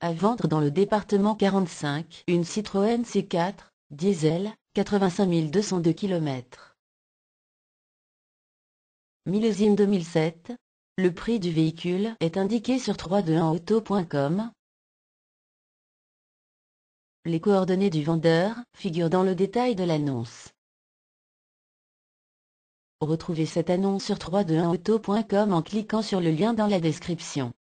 À vendre dans le département 45, une Citroën C4, diesel, 85 202 km. Millésime 2007, le prix du véhicule est indiqué sur 321auto.com. Les coordonnées du vendeur figurent dans le détail de l'annonce. Retrouvez cette annonce sur 321auto.com en cliquant sur le lien dans la description.